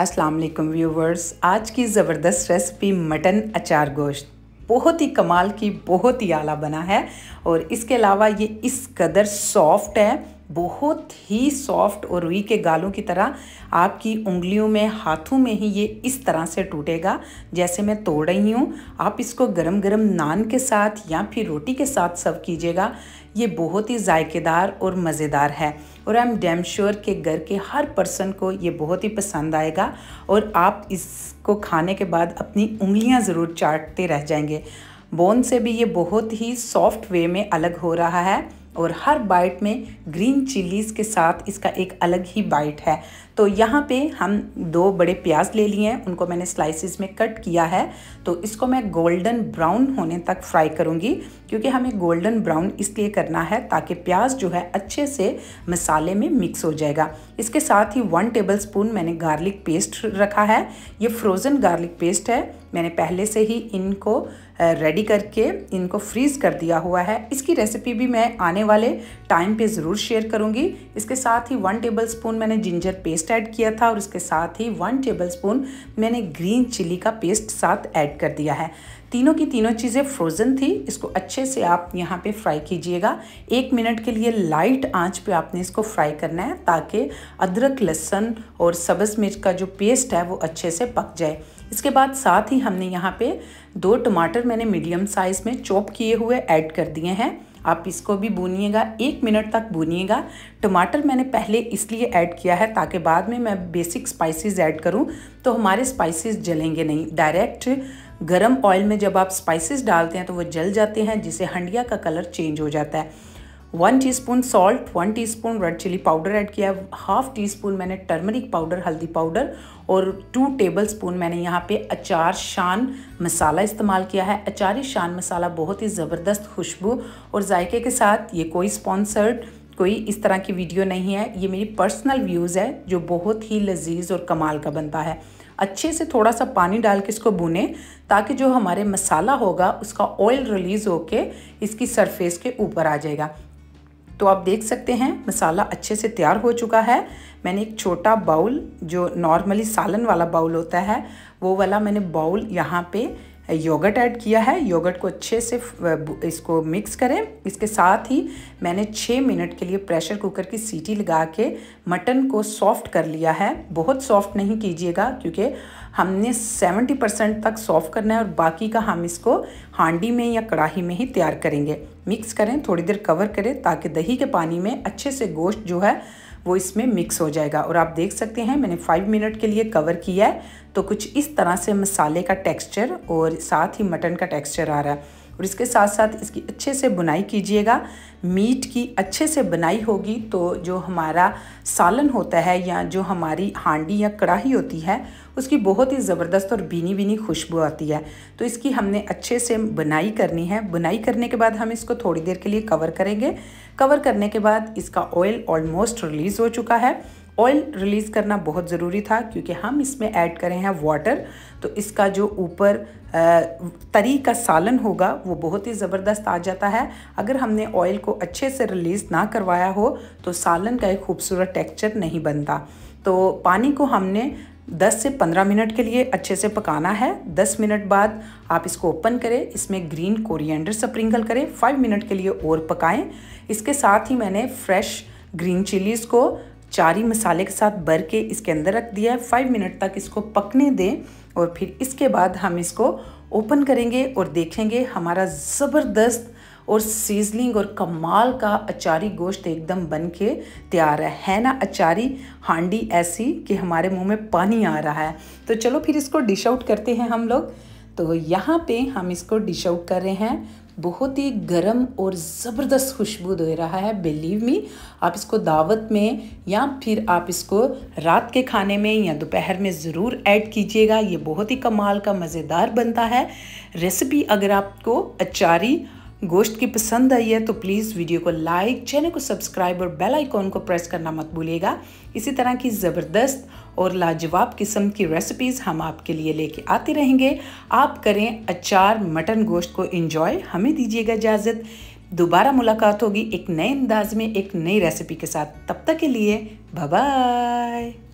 अस्सलाम वालेकुम व्यूवर्स आज की ज़बरदस्त रेसिपी मटन अचार गोश्त बहुत ही कमाल की बहुत ही आला बना है और इसके अलावा ये इस कदर सॉफ्ट है बहुत ही सॉफ्ट और रुई के गालों की तरह आपकी उंगलियों में हाथों में ही ये इस तरह से टूटेगा जैसे मैं तोड़ रही हूँ आप इसको गरम गरम नान के साथ या फिर रोटी के साथ सर्व कीजिएगा ये बहुत ही जायकेदार और मज़ेदार है और आई एम डैम श्योर के घर के हर पर्सन को ये बहुत ही पसंद आएगा और आप इसको खाने के बाद अपनी उंगलियाँ ज़रूर चाटते रह जाएंगे बोन से भी ये बहुत ही सॉफ्ट वे में अलग हो रहा है और हर बाइट में ग्रीन चिलीज़ के साथ इसका एक अलग ही बाइट है तो यहाँ पे हम दो बड़े प्याज ले लिए हैं उनको मैंने स्लाइसिस में कट किया है तो इसको मैं गोल्डन ब्राउन होने तक फ्राई करूँगी क्योंकि हमें गोल्डन ब्राउन इसलिए करना है ताकि प्याज जो है अच्छे से मसाले में मिक्स हो जाएगा इसके साथ ही वन टेबल स्पून मैंने गार्लिक पेस्ट रखा है ये फ्रोज़न गार्लिक पेस्ट है मैंने पहले से ही इनको रेडी करके इनको फ्रीज़ कर दिया हुआ है इसकी रेसिपी भी मैं आने वाले टाइम पे ज़रूर शेयर करूँगी इसके साथ ही वन टेबल स्पून मैंने जिंजर पेस्ट ऐड किया था और इसके साथ ही वन टेबल स्पून मैंने ग्रीन चिली का पेस्ट साथ ऐड कर दिया है तीनों की तीनों चीज़ें फ्रोज़न थी इसको अच्छे से आप यहाँ पे फ्राई कीजिएगा एक मिनट के लिए लाइट आंच पे आपने इसको फ्राई करना है ताकि अदरक लहसुन और सब्ज़ मिर्च का जो पेस्ट है वो अच्छे से पक जाए इसके बाद साथ ही हमने यहाँ पे दो टमाटर मैंने मीडियम साइज़ में चॉप किए हुए ऐड कर दिए हैं आप इसको भी भूनिएगा एक मिनट तक भूनिएगा टमाटर मैंने पहले इसलिए ऐड किया है ताकि बाद में मैं बेसिक स्पाइसेस ऐड करूं तो हमारे स्पाइसेस जलेंगे नहीं डायरेक्ट गरम ऑयल में जब आप स्पाइसेस डालते हैं तो वो जल जाते हैं जिससे हंडिया का कलर चेंज हो जाता है one teaspoon salt one teaspoon red chilli powder add किया है हाफ टी स्पून मैंने टर्मरिक पाउडर हल्दी पाउडर और टू टेबल स्पून मैंने यहाँ पे अचार शान मसाला इस्तेमाल किया है अचारी शान मसाला बहुत ही ज़बरदस्त खुशबू और जायके के साथ ये कोई स्पॉन्सर्ड कोई इस तरह की वीडियो नहीं है ये मेरी पर्सनल व्यूज़ है जो बहुत ही लजीज और कमाल का बनता है अच्छे से थोड़ा सा पानी डाल के इसको भुने ताकि जो हमारे मसाला होगा उसका ऑयल रिलीज़ होके इसकी सरफेस के ऊपर आ जाएगा तो आप देख सकते हैं मसाला अच्छे से तैयार हो चुका है मैंने एक छोटा बाउल जो नॉर्मली सालन वाला बाउल होता है वो वाला मैंने बाउल यहाँ पे योगर्ट ऐड किया है योगर्ट को अच्छे से इसको मिक्स करें इसके साथ ही मैंने छः मिनट के लिए प्रेशर कुकर की सीटी लगा के मटन को सॉफ्ट कर लिया है बहुत सॉफ्ट नहीं कीजिएगा क्योंकि हमने 70 परसेंट तक सॉफ्ट करना है और बाकी का हम इसको हांडी में या कढ़ाही में ही तैयार करेंगे मिक्स करें थोड़ी देर कवर करें ताकि दही के पानी में अच्छे से गोश्त जो है वो इसमें मिक्स हो जाएगा और आप देख सकते हैं मैंने फाइव मिनट के लिए कवर किया है तो कुछ इस तरह से मसाले का टेक्स्चर और साथ ही मटन का टेक्स्चर आ रहा है और इसके साथ साथ इसकी अच्छे से बुनाई कीजिएगा मीट की अच्छे से बनाई होगी तो जो हमारा सालन होता है या जो हमारी हांडी या कढ़ाही होती है उसकी बहुत ही ज़बरदस्त और बीनी बीनी खुशबू आती है तो इसकी हमने अच्छे से बुनाई करनी है बुनाई करने के बाद हम इसको थोड़ी देर के लिए कवर करेंगे कवर करने के बाद इसका ऑयल ऑलमोस्ट रिलीज़ हो चुका है ऑयल रिलीज़ करना बहुत ज़रूरी था क्योंकि हम इसमें ऐड करें हैं वाटर तो इसका जो ऊपर तरी का सालन होगा वो बहुत ही ज़बरदस्त आ जाता है अगर हमने ऑयल को अच्छे से रिलीज़ ना करवाया हो तो सालन का एक खूबसूरत टेक्सचर नहीं बनता तो पानी को हमने 10 से 15 मिनट के लिए अच्छे से पकाना है 10 मिनट बाद आप इसको ओपन करें इसमें ग्रीन कोरिएंडर स्प्रिंकल करें 5 मिनट के लिए और पकाएं इसके साथ ही मैंने फ्रेश ग्रीन चिलीज़ को चारी मसाले के साथ भर के इसके अंदर रख दिया है फाइव मिनट तक इसको पकने दें और फिर इसके बाद हम इसको ओपन करेंगे और देखेंगे हमारा ज़बरदस्त और सीजलिंग और कमाल का अचारी गोश्त एकदम बन के तैयार है है ना अचारी हांडी ऐसी कि हमारे मुंह में पानी आ रहा है तो चलो फिर इसको डिश आउट करते हैं हम लोग तो यहाँ पे हम इसको डिश आउट कर रहे हैं बहुत ही गर्म और ज़बरदस्त खुशबू दे रहा है बिलीव मी आप इसको दावत में या फिर आप इसको रात के खाने में या दोपहर में ज़रूर ऐड कीजिएगा ये बहुत ही कमाल का मज़ेदार बनता है रेसिपी अगर आपको अचारी गोश्त की पसंद आई है तो प्लीज़ वीडियो को लाइक चैनल को सब्सक्राइब और बेल आइकॉन को प्रेस करना मत भूलिएगा इसी तरह की ज़बरदस्त और लाजवाब किस्म की रेसिपीज़ हम आपके लिए लेके आते रहेंगे आप करें अचार मटन गोश्त को इंजॉय हमें दीजिएगा इजाज़त दोबारा मुलाकात होगी एक नए अंदाज में एक नई रेसिपी के साथ तब तक के लिए बाय